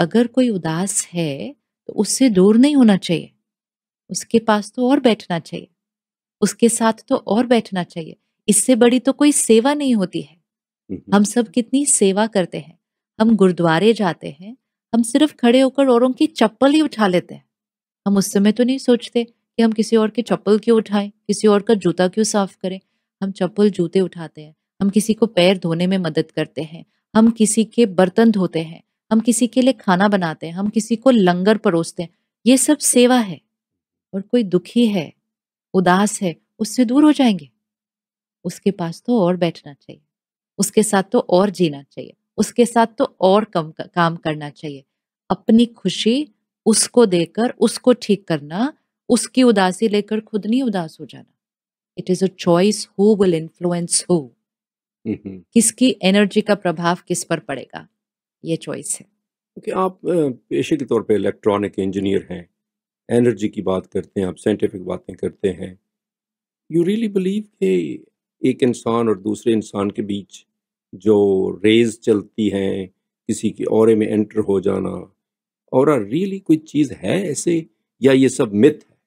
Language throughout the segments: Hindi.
अगर कोई उदास है तो उससे दूर नहीं होना चाहिए उसके पास तो और बैठना चाहिए उसके साथ तो और बैठना चाहिए इससे बड़ी तो कोई सेवा नहीं होती है हम सब कितनी सेवा करते हैं हम गुरुद्वारे जाते हैं हम सिर्फ खड़े होकर औरों की चप्पल ही उठा लेते हैं हम उस समय तो नहीं सोचते कि हम किसी और की चप्पल क्यों उठाएं किसी और का जूता क्यों साफ करें हम चप्पल जूते उठाते हैं हम किसी को पैर धोने में मदद करते हैं हम किसी के बर्तन धोते हैं हम किसी के लिए खाना बनाते हैं हम किसी को लंगर परोसते हैं ये सब सेवा है और कोई दुखी है उदास है उससे दूर हो जाएंगे उसके पास तो और बैठना चाहिए उसके साथ तो और जीना चाहिए उसके साथ तो और कम काम करना चाहिए अपनी खुशी उसको देकर उसको ठीक करना उसकी उदासी लेकर खुद नहीं उदास हो जाना it is a choice who will influence who किसकी एनर्जी का प्रभाव किस पर पड़ेगा ये चॉइस है कि आप पेशे के तौर पे इलेक्ट्रॉनिक इंजीनियर हैं एनर्जी की बात करते हैं आप साइंटिफिक बातें करते हैं यू रियली बिलीव कि एक इंसान और दूसरे इंसान के बीच जो रेज चलती हैं किसी के और में एंटर हो जाना और रियली कोई चीज़ है ऐसे या ये सब मिथ है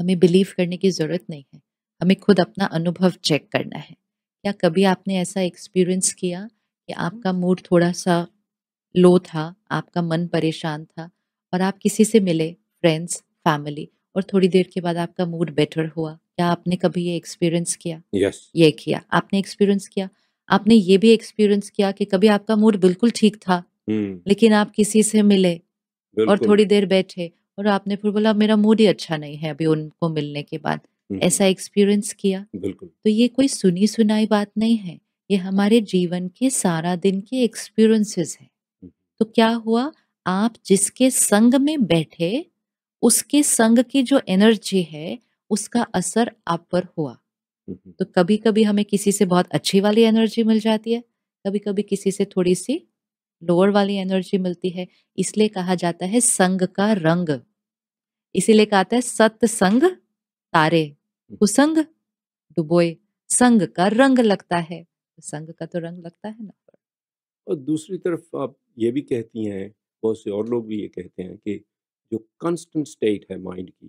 हमें बिलीव करने की ज़रूरत नहीं है हमें खुद अपना अनुभव चेक करना है क्या कभी आपने ऐसा एक्सपीरियंस किया कि आपका मूड थोड़ा सा लो था आपका मन परेशान था और आप किसी से मिले फ्रेंड्स फैमिली और थोड़ी देर के बाद आपका मूड बेटर हुआ क्या आपने कभी ये एक्सपीरियंस किया यस yes. ये किया आपने एक्सपीरियंस किया आपने ये भी एक्सपीरियंस किया कि कभी आपका मूड बिल्कुल ठीक था hmm. लेकिन आप किसी से मिले और थोड़ी देर बैठे और आपने फिर बोला मेरा मूड ही अच्छा नहीं है अभी उनको मिलने के बाद हम्म, हम्म। ऐसा एक्सपीरियंस किया बिल्कुल तो ये कोई सुनी सुनाई बात नहीं है ये हमारे जीवन के सारा दिन के एक्सपीरियंसेस हैं तो क्या हुआ आप जिसके संग में बैठे उसके संग की जो एनर्जी है उसका असर आप पर हुआ हम्म। तो कभी कभी हमें किसी से बहुत अच्छी वाली एनर्जी मिल जाती है कभी कभी किसी से थोड़ी सी लोअर वाली एनर्जी मिलती है इसलिए कहा जाता है संग का रंग इसीलिए कहा है सत्संग तारे हम्म। कुसंग डुबोए संग का रंग लगता है संग का तो रंग लगता है ना और दूसरी तरफ आप ये भी कहती हैं बहुत से और लोग भी ये कहते हैं कि जो कांस्टेंट स्टेट है माइंड की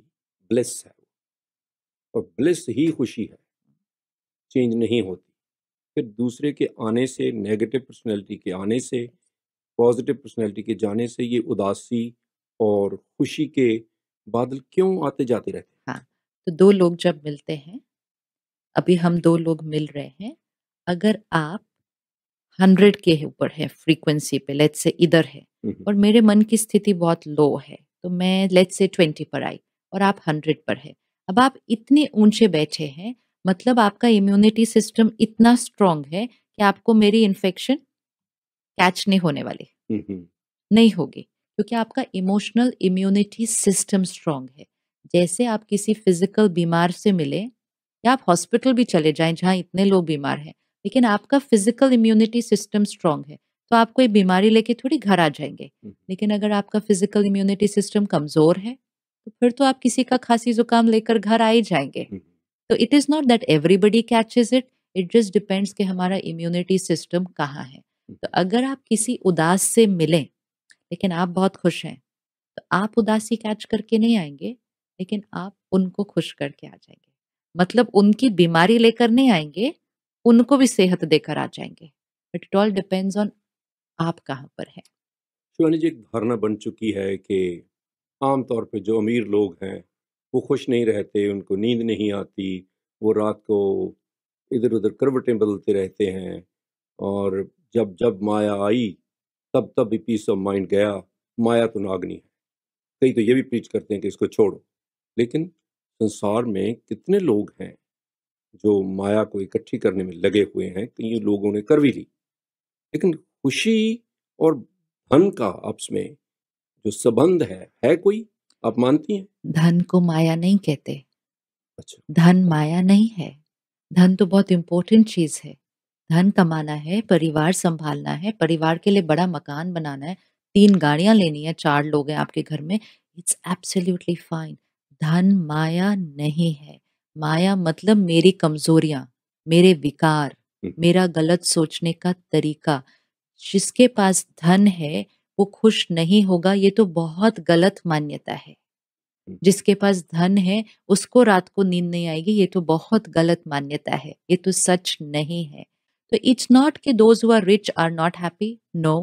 ब्लेस है वो और ब्लेस ही खुशी है चेंज नहीं होती फिर दूसरे के आने से नेगेटिव पर्सनैलिटी के आने से पॉजिटिव पर्सनैलिटी के जाने से ये उदासी और खुशी के बादल क्यों आते जाते रहते हैं हाँ तो दो लोग जब मिलते हैं अभी हम दो लोग मिल रहे हैं अगर आप हंड्रेड के ऊपर है फ्रीक्वेंसी पे लेट से इधर है हम्म। और मेरे मन की स्थिति बहुत लो है तो मैं लेट से ट्वेंटी पर आई और आप हंड्रेड पर है अब आप इतने ऊंचे बैठे हैं मतलब आपका इम्यूनिटी सिस्टम इतना स्ट्रांग है कि आपको मेरी इन्फेक्शन कैच नहीं होने वाली हम्म, हम्म। नहीं होगी क्योंकि आपका इमोशनल इम्यूनिटी सिस्टम स्ट्रांग है जैसे आप किसी फिजिकल बीमार से मिले या आप हॉस्पिटल भी चले जाएं जहाँ इतने लोग बीमार हैं लेकिन आपका फिजिकल इम्यूनिटी सिस्टम स्ट्रांग है तो आप कोई बीमारी लेके थोड़ी घर आ जाएंगे हम्म। लेकिन अगर आपका फिजिकल इम्यूनिटी सिस्टम कमजोर है तो फिर तो आप किसी का खांसी जुकाम लेकर घर आ ही जाएंगे हम्म। तो it is not that everybody catches it it just depends कि हमारा इम्यूनिटी सिस्टम कहाँ है हम्म। तो अगर आप किसी उदास से मिलें लेकिन आप बहुत खुश हैं तो आप उदासी कैच करके नहीं आएंगे लेकिन आप उनको खुश करके आ जाएंगे मतलब उनकी बीमारी लेकर नहीं आएंगे उनको भी सेहत देकर आ जाएंगे but it all depends on आप कहाँ पर है शिवानी जी एक धारणा बन चुकी है कि आमतौर पर जो अमीर लोग हैं वो खुश नहीं रहते उनको नींद नहीं आती वो रात को इधर उधर करवटें बदलते रहते हैं और जब जब माया आई तब तब भी पीस ऑफ माइंड गया माया तो नागनी है कई तो ये भी प्रीच करते हैं कि इसको छोड़ो लेकिन संसार में कितने लोग हैं जो माया को इकट्ठी करने में लगे हुए हैं कई लोगों ने कर भी ली लेकिन खुशी और धन का आपस में जो संबंध है है कोई आप मानती हैं धन को माया नहीं कहते अच्छा धन माया नहीं है धन तो बहुत इम्पोर्टेंट चीज है धन कमाना है परिवार संभालना है परिवार के लिए बड़ा मकान बनाना है तीन गाड़ियां लेनी है चार लोग हैं आपके घर में इट्स एब्सोल्युटली फाइन धन माया नहीं है माया मतलब मेरी कमजोरियां मेरे विकार हम्म। मेरा गलत सोचने का तरीका जिसके पास धन है वो खुश नहीं होगा ये तो बहुत गलत मान्यता है हम्म। जिसके पास धन है उसको रात को नींद नहीं आएगी ये तो बहुत गलत मान्यता है ये तो सच नहीं है तो इट्स नॉट के those who are rich are not happy no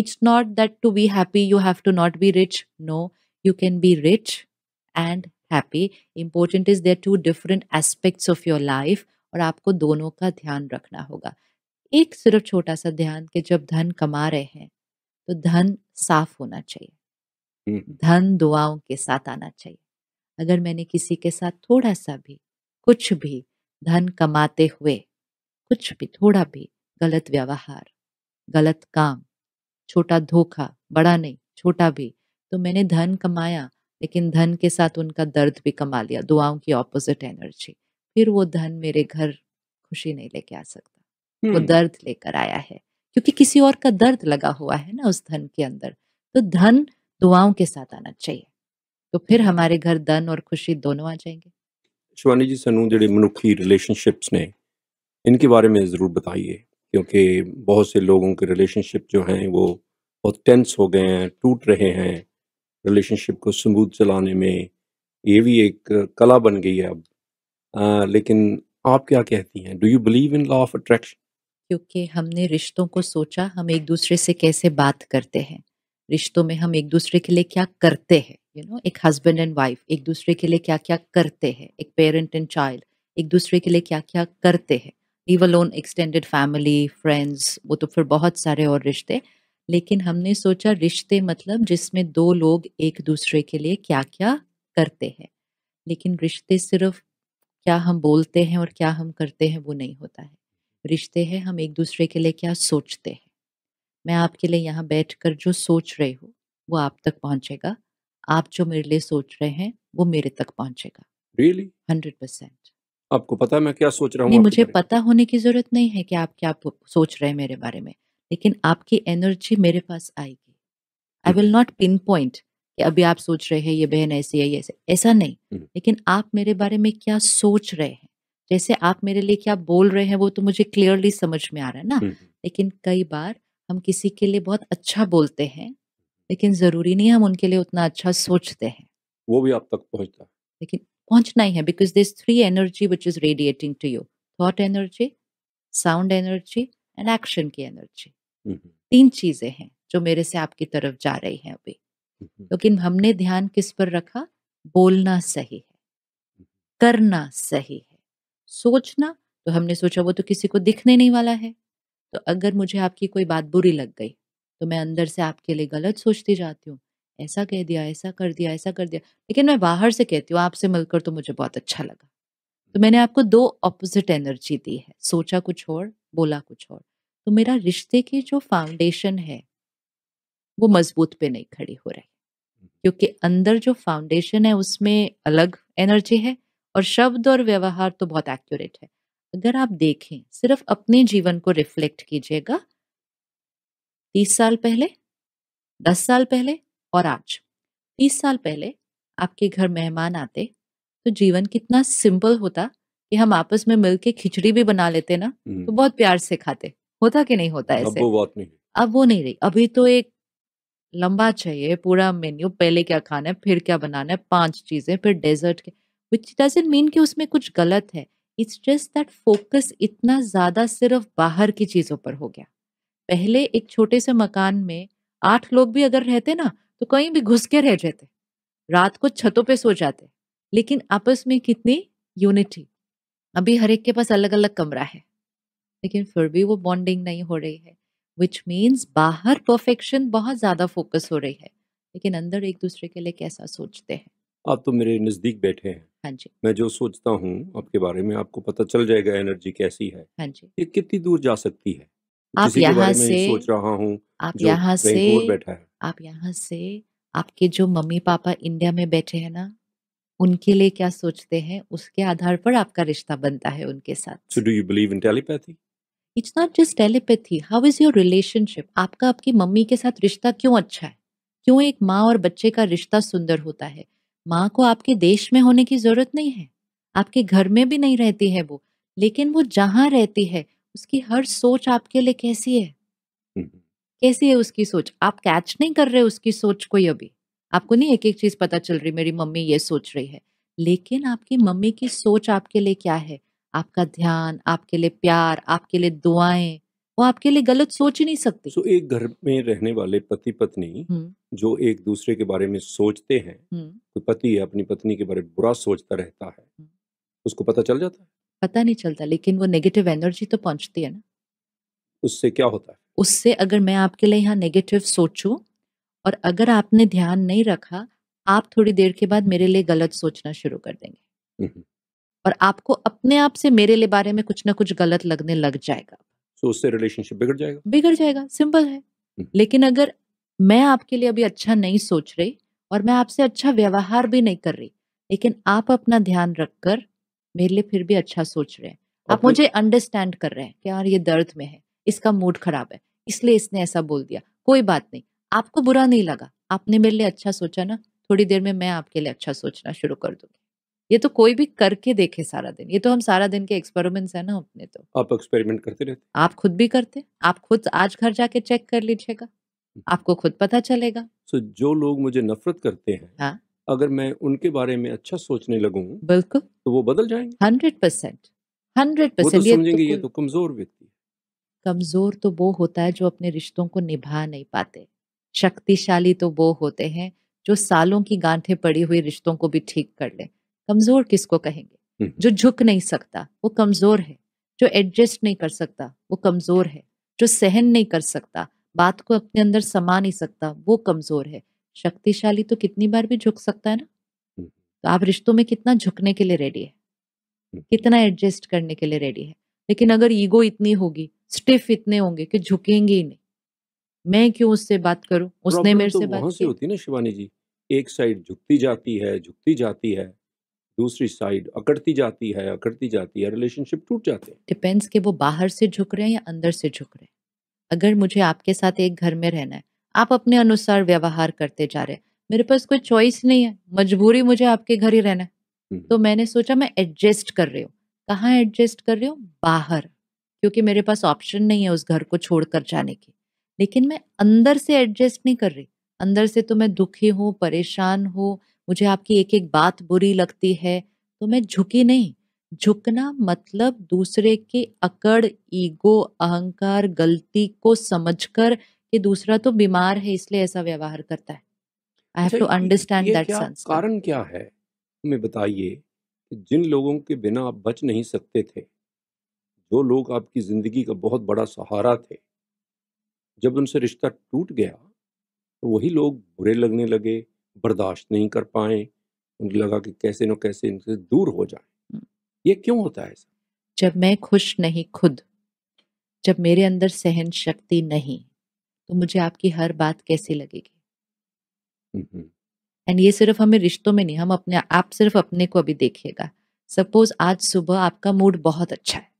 it's not that to be happy you have to not be rich no you can be rich and happy important is there two different aspects of your life और आपको दोनों का ध्यान रखना होगा एक सिर्फ छोटा सा ध्यान कि जब धन कमा रहे हैं तो धन साफ होना चाहिए धन दुआओं के साथ आना चाहिए अगर मैंने किसी के साथ थोड़ा सा भी कुछ भी धन कमाते हुए कुछ भी थोड़ा भी गलत व्यवहार गलत काम छोटा धोखा बड़ा नहीं छोटा भी तो मैंने धन कमाया लेकिन धन के साथ उनका दर्द भी कमा लिया दुआओं की ऑपोजिट एनर्जी फिर वो धन मेरे घर खुशी नहीं लेके आ सकता वो हम्म। दर्द लेकर आया है क्योंकि किसी और का दर्द लगा हुआ है ना उस धन के अंदर तो धन दुआओं के साथ आना चाहिए तो फिर हमारे घर धन और खुशी दोनों आ जाएंगे शिवानी जी सनू जो मनुखी रिलेशनशिप्स ने इनके बारे में ज़रूर बताइए क्योंकि बहुत से लोगों के रिलेशनशिप जो हैं वो बहुत टेंस हो गए हैं टूट रहे हैं रिलेशनशिप को स्मूथ चलाने में ये भी एक कला बन गई है अब आ, लेकिन आप क्या कहती हैं do you believe in law of attraction क्योंकि हमने रिश्तों को सोचा हम एक दूसरे से कैसे बात करते हैं रिश्तों में हम एक दूसरे के लिए क्या करते हैं यू नो एक हस्बैंड एंड वाइफ एक दूसरे के लिए क्या क्या करते हैं एक पेरेंट एंड चाइल्ड एक दूसरे के लिए क्या क्या करते हैं leave alone extended family friends वो तो फिर बहुत सारे और रिश्ते लेकिन हमने सोचा रिश्ते मतलब जिसमें दो लोग एक दूसरे के लिए क्या क्या करते हैं लेकिन रिश्ते सिर्फ क्या हम बोलते हैं और क्या हम करते हैं वो नहीं होता है रिश्ते हैं हम एक दूसरे के लिए क्या सोचते हैं मैं आपके लिए यहाँ बैठ कर जो सोच रही हूँ वो आप तक पहुँचेगा आप जो मेरे लिए सोच रहे हैं वो मेरे तक पहुँचेगा रियली हंड्रेड परसेंट आपको पता है मैं क्या सोच रहा हूँ मुझे पता होने की जरूरत नहीं है कि आप क्या सोच रहे हैं मेरे बारे में लेकिन आपकी एनर्जी मेरे पास आएगी I will not pinpoint कि अभी आप सोच रहे हैं ये बहन ऐसी है ये ऐसे ऐसा नहीं हम्म। लेकिन आप मेरे बारे में क्या सोच रहे हैं जैसे आप मेरे लिए क्या बोल रहे हैं वो तो मुझे क्लियरली समझ में आ रहा है ना हम्म, हम्म। लेकिन कई बार हम किसी के लिए बहुत अच्छा बोलते हैं लेकिन ज़रूरी नहीं हम उनके लिए उतना अच्छा सोचते हैं वो भी आप तक पहुंचता है लेकिन पहुंचना ही है because this three energy which is radiating to you thought energy sound energy and action की एनर्जी तीन चीजें हैं जो मेरे से आपकी तरफ जा रही हैं अभी लेकिन हमने ध्यान किस पर रखा बोलना सही है करना सही है सोचना तो हमने सोचा वो तो किसी को दिखने नहीं वाला है तो अगर मुझे आपकी कोई बात बुरी लग गई तो मैं अंदर से आपके लिए गलत सोचती जाती हूँ ऐसा कह दिया ऐसा कर दिया ऐसा कर दिया लेकिन मैं बाहर से कहती हूँ आपसे मिलकर तो मुझे बहुत अच्छा लगा तो मैंने आपको दो ऑपोजिट एनर्जी दी है सोचा कुछ और बोला कुछ और तो मेरा रिश्ते की जो फाउंडेशन है वो मजबूत पे नहीं खड़ी हो रही क्योंकि अंदर जो फाउंडेशन है उसमें अलग एनर्जी है और शब्द और व्यवहार तो बहुत एक्यूरेट है अगर आप देखें सिर्फ अपने जीवन को रिफ्लेक्ट कीजिएगा तीस साल पहले दस साल पहले और आज तीस साल पहले आपके घर मेहमान आते तो जीवन कितना सिंपल होता कि हम आपस में मिलके खिचड़ी भी बना लेते ना तो हम्म। बहुत प्यार से खाते होता कि नहीं होता ऐसे अब वो बात नहीं अब वो नहीं रही अभी तो एक लंबा चाहिए पूरा मेन्यू पहले क्या खाना है फिर क्या बनाना है पांच चीजें फिर डेजर्ट के विच डजेंट मीन कि उसमें कुछ गलत है इट्स जस्ट दैट फोकस इतना ज़्यादा सिर्फ बाहर की चीज़ों पर हो गया पहले एक छोटे से मकान में आठ लोग भी अगर रहते ना तो कहीं भी घुस के रह जाते रात को छतों पे सो जाते लेकिन आपस में कितनी यूनिटी अभी हर एक के पास अलग अलग कमरा है लेकिन फिर भी वो बॉन्डिंग नहीं हो रही है विच मीन्स बाहर परफेक्शन बहुत ज़्यादा फोकस हो रही है लेकिन अंदर एक दूसरे के लिए कैसा सोचते हैं आप तो मेरे नज़दीक बैठे हैं हाँ जी मैं जो सोचता हूँ आपके बारे में आपको पता चल जाएगा एनर्जी कैसी है हाँ जी ये कितनी दूर जा सकती है आप यहाँ से सोच रहा हूँ आप यहाँ से बैठा है आप यहाँ से आपके जो मम्मी पापा इंडिया में बैठे हैं ना उनके लिए क्या सोचते हैं उसके आधार पर आपका रिश्ता बनता है उनके साथ so do you believe in telepathy it's not just telepathy how is your relationship आपका आपकी मम्मी के साथ रिश्ता क्यों अच्छा है क्यों एक माँ और बच्चे का रिश्ता सुंदर होता है माँ को आपके देश में होने की जरूरत नहीं है आपके घर में भी नहीं रहती है वो लेकिन वो जहाँ रहती है उसकी हर सोच आपके लिए कैसी है हम्म। कैसी है उसकी सोच आप कैच नहीं कर रहे उसकी सोच कोई अभी आपको नहीं एक एक चीज पता चल रही मेरी मम्मी ये सोच रही है लेकिन आपकी मम्मी की सोच आपके लिए क्या है आपका ध्यान आपके लिए प्यार आपके लिए दुआएं वो आपके लिए गलत सोच ही नहीं सकते so, एक घर में रहने वाले पति पत्नी जो एक दूसरे के बारे में सोचते हैं तो पति अपनी पत्नी के बारे में बुरा सोचता रहता है उसको पता चल जाता है पता नहीं चलता लेकिन वो नेगेटिव एनर्जी तो पहुंचती है ना उससे क्या होता है उससे अगर मैं आपके लिए यहाँ नेगेटिव सोचू और अगर आपने ध्यान नहीं रखा आप थोड़ी देर के बाद मेरे लिए गलत सोचना शुरू कर देंगे और आपको अपने आप से मेरे लिए बारे में कुछ ना कुछ गलत लगने लग जाएगा तो उससे रिलेशनशिप बिगड़ जाएगा बिगड़ जाएगा सिंपल है हम्म। लेकिन अगर मैं आपके लिए अभी अच्छा नहीं सोच रही और मैं आपसे अच्छा व्यवहार भी नहीं कर रही लेकिन आप अपना ध्यान रखकर मेरे लिए फिर भी अच्छा सोच रहे हैं आप मुझे अंडरस्टैंड कर रहे हैं कि यार ये दर्द में है इसका मूड खराब है इसलिए इसने ऐसा बोल दिया कोई बात नहीं आपको बुरा नहीं लगा आपने मेरे लिए अच्छा सोचा ना थोड़ी देर में मैं आपके लिए अच्छा सोचना शुरू कर दूंगी ये तो कोई भी करके देखे सारा दिन ये तो हम सारा दिन के एक्सपेरिमेंट्स है ना अपने तो आप एक्सपेरिमेंट करते रहते आप खुद भी करते आप खुद आज घर जाके चेक कर लीजिएगा हम्म। आपको खुद पता चलेगा सो so, जो लोग मुझे नफरत करते हैं हाँ? अगर मैं उनके बारे में अच्छा सोचने लगूं बिल्कुल तो वो बदल जाएंगे हंड्रेड परसेंट तो हंड्रेड परसेंट तो समझेंगे ये तो कमजोर व्यक्ति कमजोर तो वो होता है जो अपने रिश्तों को निभा नहीं पाते शक्तिशाली तो वो होते हैं जो सालों की गांठें पड़ी हुई रिश्तों को भी ठीक कर ले कमजोर किसको कहेंगे हम्म, हम्म। जो झुक नहीं सकता वो कमजोर है जो एडजस्ट नहीं कर सकता वो कमजोर है जो सहन नहीं कर सकता बात को अपने अंदर समा नहीं सकता वो कमजोर है शक्तिशाली तो कितनी बार भी झुक सकता है ना हम्म। तो आप रिश्तों में कितना झुकने के लिए रेडी है कितना एडजस्ट करने के लिए रेडी है लेकिन अगर ईगो इतनी होगी स्टिफ इतने होंगे कि झुकेंगे ही नहीं मैं क्यों उससे बात करूं उसने मेरे तो से बात होती है ना शिवानी जी एक साइड झुकती जाती है झुकती जाती है दूसरी साइड अकड़ती जाती है अकड़ती जाती है रिलेशनशिप टूट जाते हैं डिपेंड्स कि वो बाहर से झुक रहे हैं या अंदर से झुक रहे हैं अगर मुझे आपके साथ एक घर में रहना है आप अपने अनुसार व्यवहार करते जा रहे हैं मेरे पास कोई चॉइस नहीं है मजबूरी मुझे आपके घर ही रहना है हम्म। तो मैंने सोचा मैं एडजस्ट कर रही हूँ कहाँ एडजस्ट कर रही हूँ बाहर क्योंकि मेरे पास ऑप्शन नहीं है उस घर को छोड़कर जाने की लेकिन मैं अंदर से एडजस्ट नहीं कर रही अंदर से तो मैं दुखी हूँ परेशान हूँ मुझे आपकी एक एक बात बुरी लगती है तो मैं झुकी नहीं झुकना मतलब दूसरे के अकड़ ईगो अहंकार गलती को समझकर कि दूसरा तो बीमार है इसलिए ऐसा व्यवहार करता है I have to understand that sense कारण क्या है हमें बताइए कि जिन लोगों के बिना आप बच नहीं सकते थे जो लोग आपकी ज़िंदगी का बहुत बड़ा सहारा थे जब उनसे रिश्ता टूट गया तो वही लोग बुरे लगने लगे बर्दाश्त नहीं कर पाए उनको लगा कि कैसे न कैसे इनसे दूर हो जाए ये क्यों होता है जब मैं खुश नहीं खुद जब मेरे अंदर सहन शक्ति नहीं तो मुझे आपकी हर बात कैसे लगेगी एंड ये सिर्फ हमें रिश्तों में नहीं हम अपने आप सिर्फ अपने को अभी देखिएगा सपोज आज सुबह आपका मूड बहुत अच्छा है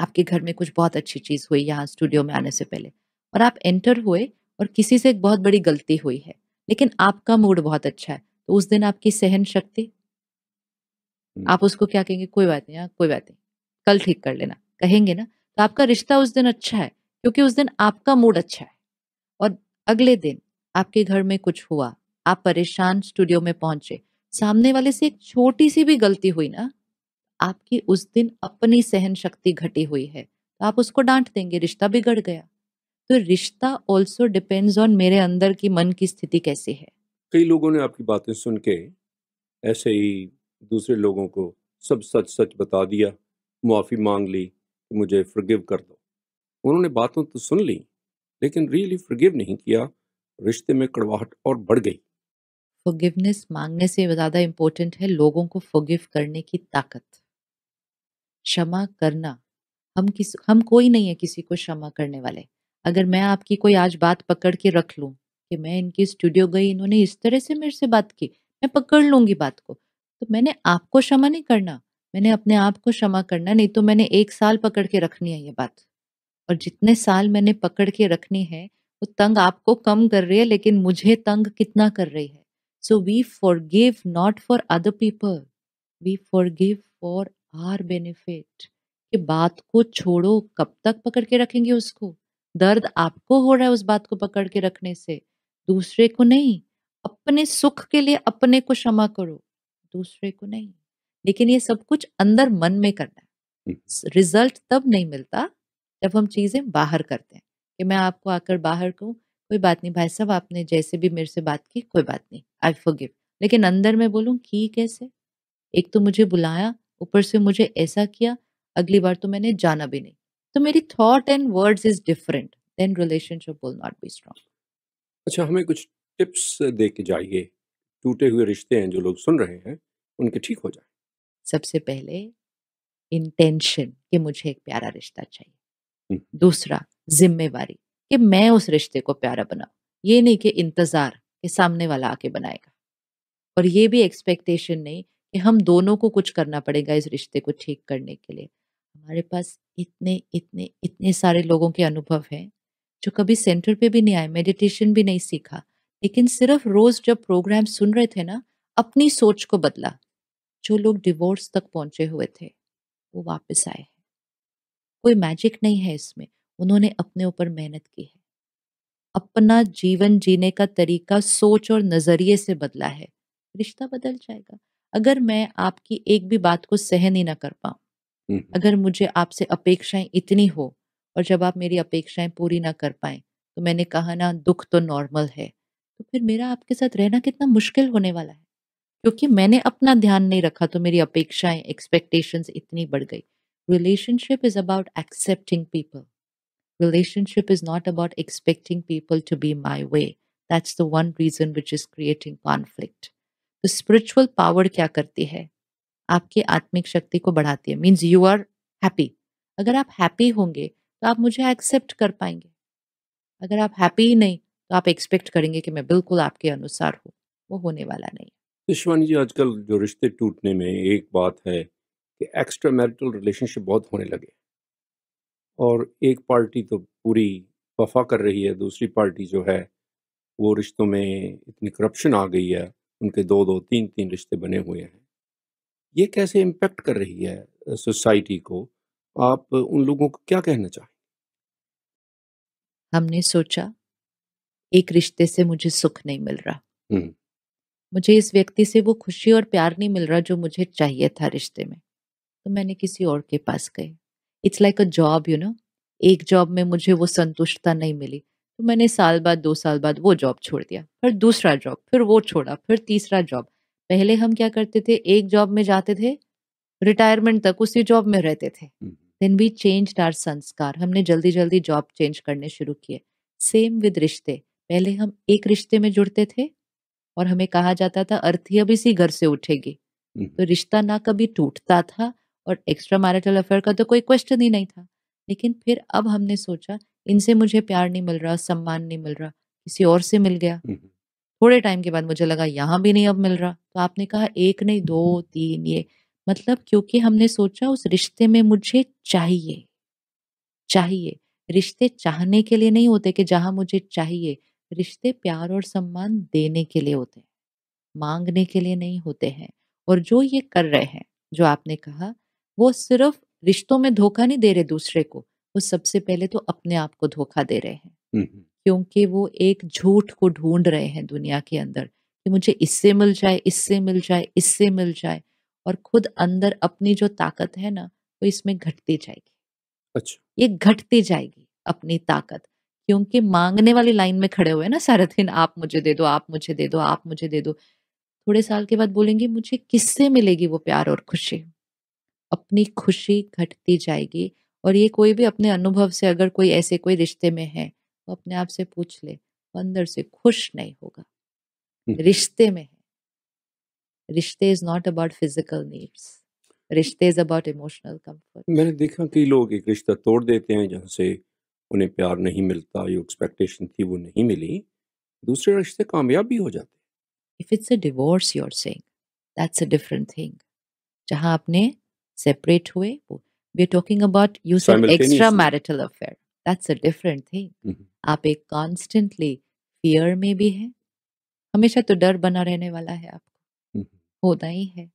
आपके घर में कुछ बहुत अच्छी चीज़ हुई यहाँ स्टूडियो में आने से पहले और आप एंटर हुए और किसी से एक बहुत बड़ी गलती हुई है लेकिन आपका मूड बहुत अच्छा है तो उस दिन आपकी सहन शक्ति आप उसको क्या कहेंगे कोई बात नहीं हाँ, कोई बात नहीं कल ठीक कर लेना कहेंगे ना तो आपका रिश्ता उस दिन अच्छा है क्योंकि उस दिन आपका मूड अच्छा है और अगले दिन आपके घर में कुछ हुआ आप परेशान स्टूडियो में पहुंचे सामने वाले से एक छोटी सी भी गलती हुई ना आपकी उस दिन अपनी सहन शक्ति घटी हुई है तो आप उसको डांट देंगे रिश्ता बिगड़ गया तो रिश्ता ऑल्सो डिपेंड्स ऑन मेरे अंदर की मन की स्थिति कैसी है कई लोगों ने आपकी बातें सुन के ऐसे ही दूसरे लोगों को सब सच सच बता दिया मुआफ़ी मांग ली कि मुझे फ्रगिव कर दो उन्होंने बातों तो सुन ली लेकिन रियली फ्रगिव नहीं किया रिश्ते में कड़वाहट और बढ़ गई फॉरगिवनेस मांगने से ज़्यादा इम्पोर्टेंट है लोगों को फॉरगिव करने की ताकत क्षमा करना हम किस हम कोई नहीं है किसी को क्षमा करने वाले अगर मैं आपकी कोई आज बात पकड़ के रख लूँ कि मैं इनकी स्टूडियो गई इन्होंने इस तरह से मेरे से बात की मैं पकड़ लूँगी बात को तो मैंने आपको क्षमा नहीं करना मैंने अपने आप को क्षमा करना नहीं तो मैंने एक साल पकड़ के रखनी है ये बात और जितने साल मैंने पकड़ के रखनी है वो तंग आपको कम कर रही है लेकिन मुझे तंग कितना कर रही है so we forgive not for other people we forgive for our benefit कि बात को छोड़ो कब तक पकड़ के रखेंगे उसको दर्द आपको हो रहा है उस बात को पकड़ के रखने से दूसरे को नहीं अपने सुख के लिए अपने को क्षमा करो दूसरे को नहीं लेकिन ये सब कुछ अंदर मन में करना है रिजल्ट तब नहीं मिलता जब हम चीजें बाहर करते हैं कि मैं आपको आकर बाहर कहूँ कोई बात नहीं भाई साहब आपने जैसे भी मेरे से बात की कोई बात नहीं आई फॉरगिव लेकिन अंदर मैं बोलूँ की कैसे एक तो मुझे बुलाया ऊपर से मुझे ऐसा किया अगली बार तो मैंने जाना भी नहीं तो मेरी thought and words is different then relationship will not be strong अच्छा हमें कुछ टिप्स दे के जाइए टूटे हुए रिश्ते हैं जो लोग सुन रहे हैं उनके ठीक हो जाए सबसे पहले इंटेंशन कि मुझे एक प्यारा रिश्ता चाहिए हम्म। दूसरा जिम्मेवारी कि मैं उस रिश्ते को प्यारा बनाऊं ये नहीं कि इंतजार कि सामने वाला आके बनाएगा और ये भी एक्सपेक्टेशन नहीं कि हम दोनों को कुछ करना पड़ेगा इस रिश्ते को ठीक करने के लिए हमारे पास इतने इतने इतने सारे लोगों के अनुभव हैं जो कभी सेंटर पे भी नहीं आए मेडिटेशन भी नहीं सीखा लेकिन सिर्फ रोज जब प्रोग्राम सुन रहे थे ना अपनी सोच को बदला जो लोग डिवोर्स तक पहुंचे हुए थे वो वापस आए हैं कोई मैजिक नहीं है इसमें उन्होंने अपने ऊपर मेहनत की है अपना जीवन जीने का तरीका सोच और नजरिए से बदला है रिश्ता बदल जाएगा अगर मैं आपकी एक भी बात को सहन ही ना कर पाऊँ हम्म। अगर मुझे आपसे अपेक्षाएं इतनी हो और जब आप मेरी अपेक्षाएं पूरी ना कर पाए तो मैंने कहा ना दुख तो नॉर्मल है तो फिर मेरा आपके साथ रहना कितना मुश्किल होने वाला है क्योंकि मैंने अपना ध्यान नहीं रखा तो मेरी अपेक्षाएं एक्सपेक्टेशंस इतनी बढ़ गई relationship is about accepting people relationship is not about expecting people to be my way that's the one reason which is creating conflict the spiritual power क्या करती है आपकी आत्मिक शक्ति को बढ़ाती है मीन्स यू आर हैप्पी अगर आप हैप्पी होंगे तो आप मुझे एक्सेप्ट कर पाएंगे अगर आप हैप्पी ही नहीं तो आप एक्सपेक्ट करेंगे कि मैं बिल्कुल आपके अनुसार हूँ वो होने वाला नहीं है जी आजकल जो रिश्ते टूटने में एक बात है कि एक्स्ट्रा मैरिटल रिलेशनशिप बहुत होने लगे और एक पार्टी तो पूरी वफा कर रही है दूसरी पार्टी जो है वो रिश्तों में इतनी करप्शन आ गई है उनके दो दो तीन तीन रिश्ते बने हुए हैं ये कैसे इम्पेक्ट कर रही है सोसाइटी को आप उन लोगों को क्या कहना चाहेंगे हमने सोचा एक रिश्ते से मुझे सुख नहीं मिल रहा हम्म। मुझे इस व्यक्ति से वो खुशी और प्यार नहीं मिल रहा जो मुझे चाहिए था रिश्ते में तो मैंने किसी और के पास गए it's like a job you know एक जॉब में मुझे वो संतुष्टता नहीं मिली तो मैंने साल बाद दो साल बाद वो जॉब छोड़ दिया फिर दूसरा जॉब फिर वो छोड़ा फिर तीसरा जॉब पहले हम क्या करते थे एक जॉब में जाते थे रिटायरमेंट तक उसी जॉब में रहते थे देन वी चेंज आर संस्कार हमने जल्दी जल्दी जॉब चेंज करने शुरू किए सेम विद रिश्ते पहले हम एक रिश्ते में जुड़ते थे और हमें कहा जाता था अर्थी अब इसी घर से उठेगी हम्म। तो रिश्ता ना कभी टूटता था और एक्स्ट्रा मैरिटल अफेयर का तो कोई क्वेश्चन ही नहीं था लेकिन फिर अब हमने सोचा इनसे मुझे प्यार नहीं मिल रहा सम्मान नहीं मिल रहा किसी और से मिल गया हम्म। थोड़े टाइम के बाद मुझे लगा यहाँ भी नहीं अब मिल रहा तो आपने कहा एक नहीं दो तीन ये मतलब क्योंकि हमने सोचा उस रिश्ते में मुझे चाहिए चाहिए रिश्ते चाहने के लिए नहीं होते कि जहाँ मुझे चाहिए रिश्ते प्यार और सम्मान देने के लिए होते हैं मांगने के लिए नहीं होते हैं और जो ये कर रहे हैं जो आपने कहा वो सिर्फ रिश्तों में धोखा नहीं दे रहे दूसरे को वो सबसे पहले तो अपने आप को धोखा दे रहे हैं क्योंकि वो एक झूठ को ढूंढ रहे हैं दुनिया के अंदर कि मुझे इससे मिल जाए इससे मिल जाए इससे मिल जाए और खुद अंदर अपनी जो ताकत है ना वो इसमें घटती जाएगी अच्छा ये घटती जाएगी अपनी ताकत क्योंकि मांगने वाली लाइन में खड़े हुए ना सारा दिन आप मुझे दे दो आप मुझे दे दो आप मुझे दे दो थोड़े साल के बाद बोलेंगे मुझे किससे मिलेगी वो प्यार और खुशी अपनी खुशी घटती जाएगी और ये कोई भी अपने अनुभव से अगर कोई ऐसे कोई रिश्ते में है वो अपने आप से पूछ ले अंदर से खुश नहीं होगा हम्म। रिश्ते में है रिश्ते is not about physical needs रिश्ते इज अबाउट इमोशनल कम्फर्ट मैंने देखा कई लोग एक रिश्ता तोड़ देते हैं जहाँ से उन्हें प्यार नहीं मिलता जो एक्सपेक्टेशन थी वो नहीं मिली दूसरे रिश्ते कामयाब भी हो जाते if it's a divorce you're saying that's a different thing जहाँ आपने सेपरेट हुए we are talking about you said extra marital affair that's a different thing आप एक कॉन्स्टेंटली फियर में भी हैं हमेशा तो डर बना रहने वाला है आपको mm-hmm. होता ही है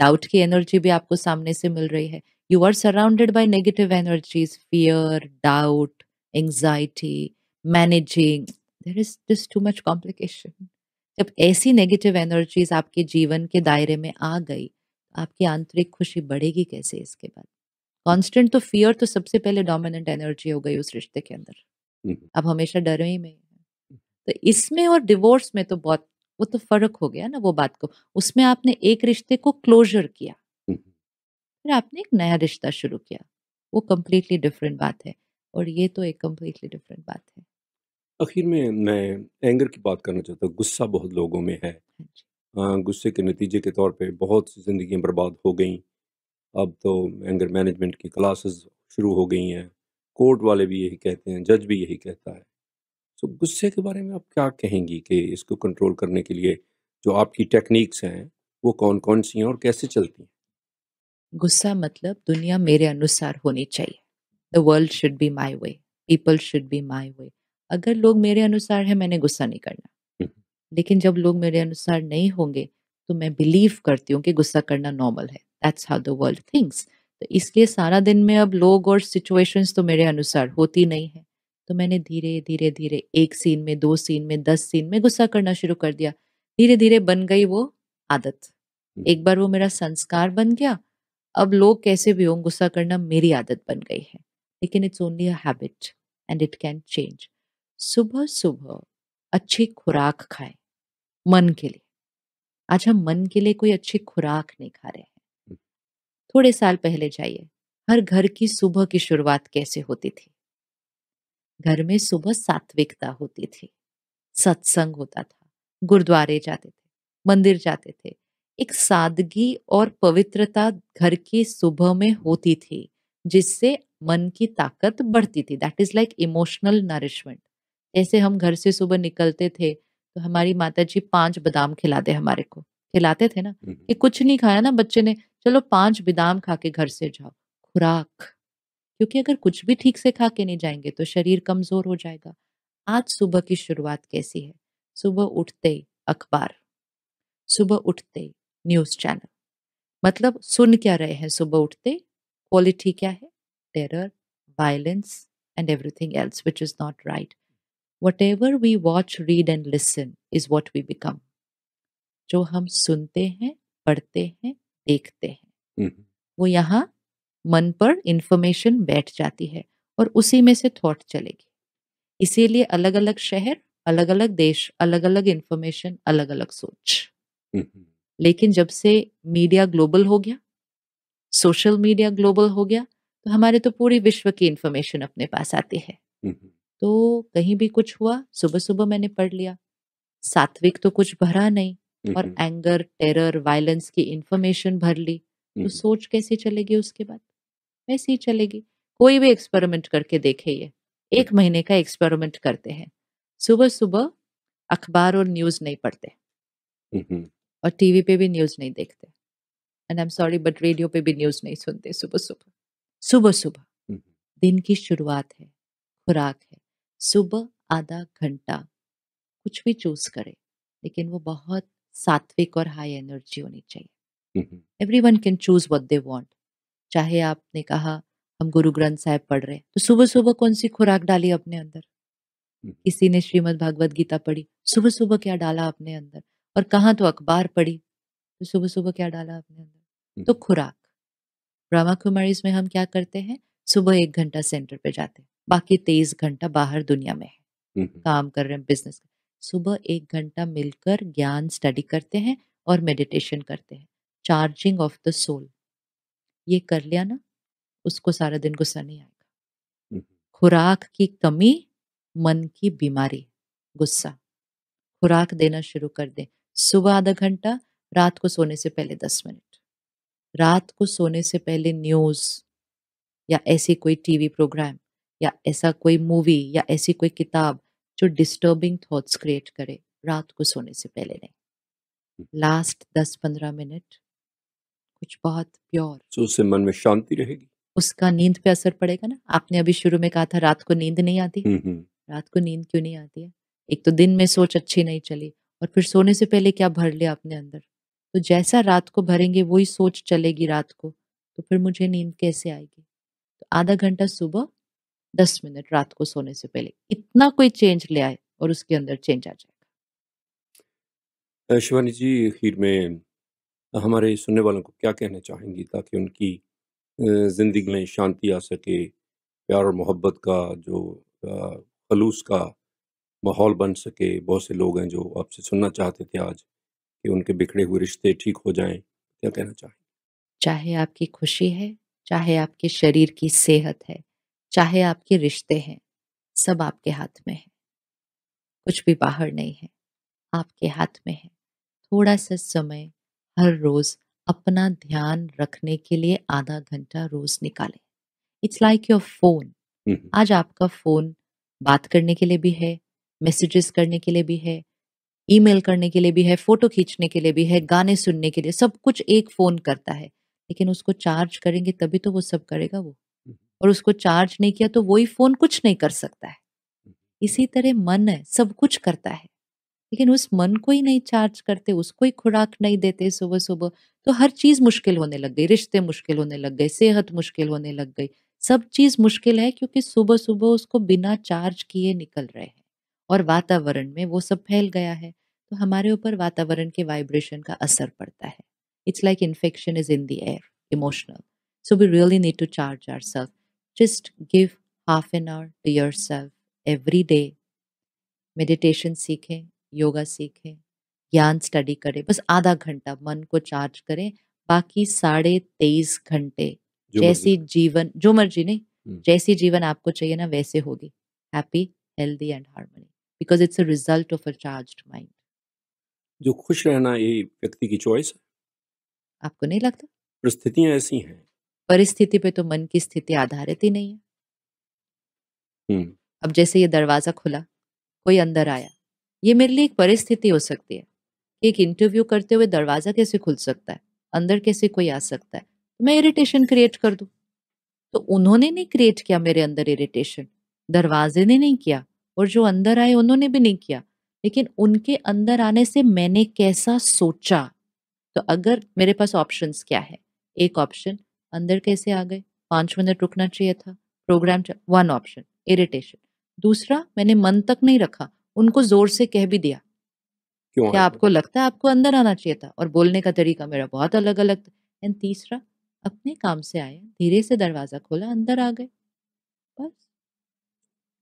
डाउट की एनर्जी भी आपको सामने से मिल रही है you are surrounded by negative energies fear doubt anxiety managing there is just too much complication जब ऐसी नेगेटिव एनर्जीज आपके जीवन के दायरे में आ गई तो आपकी आंतरिक खुशी बढ़ेगी कैसे इसके बाद कांस्टेंट तो फियर तो सबसे पहले डोमिनेंट एनर्जी हो गई उस रिश्ते के अंदर अब हमेशा डर ही में तो इसमें और डिवोर्स में तो बहुत वो तो फर्क हो गया ना वो बात को उसमें आपने एक रिश्ते को क्लोजर किया फिर आपने एक नया रिश्ता शुरू किया वो कम्प्लीटली डिफरेंट बात है और ये तो एक कम्प्लीटली डिफरेंट बात है आखिर में मैं एंगर की बात करना चाहता हूँ गुस्सा बहुत लोगों में है हाँ हाँ, गुस्से के नतीजे के तौर पे बहुत सी जिंदगी बर्बाद हो गई अब तो एंगर मैनेजमेंट की क्लासेस शुरू हो गई हैं कोर्ट वाले भी यही कहते हैं जज भी यही कहता है तो गुस्से के बारे में आप क्या कहेंगी कि इसको कंट्रोल करने के लिए जो आपकी टेक्निक्स हैं वो कौन कौन सी हैं और कैसे चलती हैं गुस्सा मतलब दुनिया मेरे अनुसार होनी चाहिए the world should be my way people should be my way अगर लोग मेरे अनुसार है मैंने गुस्सा नहीं करना हम्म। लेकिन जब लोग मेरे अनुसार नहीं होंगे तो मैं बिलीव करती हूँ कि गुस्सा करना नॉर्मल है that's how the world things तो इसलिए सारा दिन में अब लोग और सिचुएशंस तो मेरे अनुसार होती नहीं है तो मैंने धीरे धीरे धीरे एक सीन में दो सीन में दस सीन में गुस्सा करना शुरू कर दिया धीरे धीरे बन गई वो आदत हम्म। एक बार वो मेरा संस्कार बन गया अब लोग कैसे भी हों गुस्सा करना मेरी आदत बन गई है लेकिन it's only a habit and it can change सुबह सुबह अच्छी खुराक खाएं मन के लिए आज हम मन के लिए कोई अच्छी खुराक नहीं खा रहे हैं थोड़े साल पहले जाइए हर घर की सुबह की शुरुआत कैसे होती थी घर में सुबह सात्विकता होती थी सत्संग होता था गुरुद्वारे जाते थे मंदिर जाते थे एक सादगी और पवित्रता घर की सुबह में होती थी जिससे मन की ताकत बढ़ती थी that is like emotional nourishment जैसे हम घर से सुबह निकलते थे तो हमारी माता जी पांच बादाम खिला दे हमारे को खिलाते थे ना कि कुछ नहीं खाया ना बच्चे ने चलो पांच बदाम खा के घर से जाओ खुराक क्योंकि अगर कुछ भी ठीक से खा के नहीं जाएंगे तो शरीर कमजोर हो जाएगा आज सुबह की शुरुआत कैसी है सुबह उठते अखबार सुबह उठते न्यूज चैनल मतलब सुन क्या रहे हैं सुबह उठते क्वालिटी क्या है terror violence and everything else which is not right whatever we watch read and listen is what we become जो हम सुनते हैं पढ़ते हैं देखते हैं वो यहाँ मन पर इंफॉर्मेशन बैठ जाती है और उसी में से थॉट चलेगी इसीलिए अलग अलग शहर अलग अलग देश अलग अलग इंफॉर्मेशन अलग अलग सोच लेकिन जब से मीडिया ग्लोबल हो गया सोशल मीडिया ग्लोबल हो गया तो हमारे तो पूरी विश्व की इंफॉर्मेशन अपने पास आती है तो कहीं भी कुछ हुआ सुबह सुबह मैंने पढ़ लिया सात्विक तो कुछ भरा नहीं और हम्म। एंगर टेरर वायलेंस की इंफॉर्मेशन भर ली तो हम्म। सोच कैसे चलेगी उसके बाद वैसे ही चलेगी कोई भी एक्सपेरिमेंट करके देखे ये एक महीने का एक्सपेरिमेंट करते हैं सुबह सुबह अखबार और न्यूज़ नहीं पढ़ते हम्म, और टीवी पे भी न्यूज़ नहीं देखते and I am sorry but radio पे भी न्यूज़ नहीं सुनते सुबह सुबह सुबह सुबह दिन की शुरुआत है खुराक है सुबह आधा घंटा कुछ भी चूज करे लेकिन वो बहुत सात्विक और हाई एनर्जी होनी चाहिए everyone can choose what they want चाहे आपने कहा हम गुरु ग्रंथ साहब पढ़ रहे हैं तो सुबह सुबह कौन सी खुराक डाली अपने अंदर किसी ने श्रीमद भागवत गीता पढ़ी सुबह सुबह क्या डाला अपने अंदर और कहाँ तो अखबार पढ़ी तो सुबह सुबह क्या डाला अपने अंदर तो खुराक ब्रह्मा कुमारीज में हम क्या करते हैं सुबह एक घंटा सेंटर पे जाते हैं बाकी तेईस घंटा बाहर दुनिया में है काम कर रहे हैं बिजनेस सुबह एक घंटा मिलकर ज्ञान स्टडी करते हैं और मेडिटेशन करते हैं चार्जिंग ऑफ द सोल ये कर लिया ना उसको सारा दिन गुस्सा नहीं आएगा हम्म। खुराक की कमी मन की बीमारी गुस्सा खुराक देना शुरू कर दें सुबह आधा घंटा रात को सोने से पहले दस मिनट रात को सोने से पहले न्यूज़ या ऐसी कोई टीवी प्रोग्राम या ऐसा कोई मूवी या ऐसी कोई किताब जो डिस्टर्बिंग थॉट्स क्रिएट करे रात को सोने से पहले नहीं लास्ट हम्म। दस पंद्रह मिनट कुछ बहुत प्योर तो उससे मन में शांति रहेगी उसका नींद पे असर पड़ेगा ना आपने अभी शुरू में कहा था रात को नींद नहीं आती हम्म, हम्म। रात को नींद क्यों नहीं आती है एक तो दिन में सोच अच्छी नहीं चली और फिर सोने से पहले क्या भर लिया आपने अंदर तो जैसा रात को भरेंगे वही सोच चलेगी रात को तो फिर मुझे नींद कैसे आएगी तो आधा घंटा सुबह दस मिनट रात को सोने से पहले इतना कोई चेंज ले आए और उसके अंदर चेंज आ जाएगा शिवानी जी आखिर में हमारे सुनने वालों को क्या कहना चाहेंगी ताकि उनकी ज़िंदगी में शांति आ सके प्यार और मोहब्बत का जो खलूस का माहौल बन सके बहुत से लोग हैं जो आपसे सुनना चाहते थे आज कि उनके बिखरे हुए रिश्ते ठीक हो जाएं क्या कहना चाहेंगे चाहे आपकी खुशी है चाहे आपके शरीर की सेहत है चाहे आपके रिश्ते हैं सब आपके हाथ में है कुछ भी बाहर नहीं है आपके हाथ में है थोड़ा सा समय हर रोज अपना ध्यान रखने के लिए आधा घंटा रोज निकालें इट्स लाइक योर फोन आज आपका फोन बात करने के लिए भी है मैसेजेस करने के लिए भी है ईमेल करने के लिए भी है फोटो खींचने के लिए भी है गाने सुनने के लिए सब कुछ एक फोन करता है लेकिन उसको चार्ज करेंगे तभी तो वो सब करेगा वो और उसको चार्ज नहीं किया तो वही फोन कुछ नहीं कर सकता है इसी तरह मन है सब कुछ करता है लेकिन उस मन को ही नहीं चार्ज करते उसको ही खुराक नहीं देते सुबह सुबह तो हर चीज़ मुश्किल होने लग गई रिश्ते मुश्किल होने लग गए सेहत मुश्किल होने लग गई सब चीज़ मुश्किल है क्योंकि सुबह सुबह उसको बिना चार्ज किए निकल रहे हैं और वातावरण में वो सब फैल गया है तो हमारे ऊपर वातावरण के वाइब्रेशन का असर पड़ता है it's like infection is in the air emotional so we really need to charge our self Just give half an hour to yourself every day. Meditation सीखें योगा सीखें ज्ञान स्टडी करें बस आधा घंटा मन को चार्ज करें बाकी साढ़े तेईस घंटे जैसी जीवन जो मर्जी नहीं हम्म। जैसी जीवन आपको चाहिए ना वैसे होगी happy healthy and harmony because it's a result of a charge mind जो खुश रहना ये व्यक्ति की चॉइस है आपको नहीं लगता परिस्थितियां ऐसी हैं परिस्थिति पे तो मन की स्थिति आधारित ही नहीं है अब जैसे ये दरवाजा खुला कोई अंदर आया ये मेरे लिए एक परिस्थिति हो सकती है एक इंटरव्यू करते हुए दरवाजा कैसे खुल सकता है अंदर कैसे कोई आ सकता है तो मैं इरिटेशन क्रिएट कर दू तो उन्होंने नहीं क्रिएट किया मेरे अंदर इरिटेशन दरवाजे ने नहीं किया और जो अंदर आए उन्होंने भी नहीं किया लेकिन उनके अंदर आने से मैंने कैसा सोचा तो अगर मेरे पास ऑप्शंस क्या है एक ऑप्शन अंदर कैसे आ गए पाँच मिनट रुकना चाहिए था प्रोग्राम वन ऑप्शन इरिटेशन दूसरा मैंने मन तक नहीं रखा उनको जोर से कह भी दिया क्यों क्या आपको लगता है आपको अंदर आना चाहिए था और बोलने का तरीका मेरा बहुत अलग अलग था एंड तीसरा अपने काम से आया धीरे से दरवाज़ा खोला अंदर आ गए बस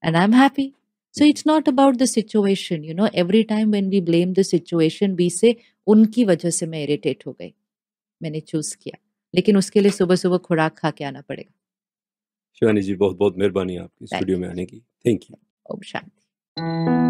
and I am happy so it's not about the situation you know every time when we blame the situation बी से उनकी वजह से मैं इरिटेट हो गई मैंने चूज किया लेकिन उसके लिए सुबह सुबह खुराक खा के आना पड़ेगा शिवानी जी बहुत बहुत मेहरबानी आपकी स्टूडियो में आने की थैंक यू ओम शांति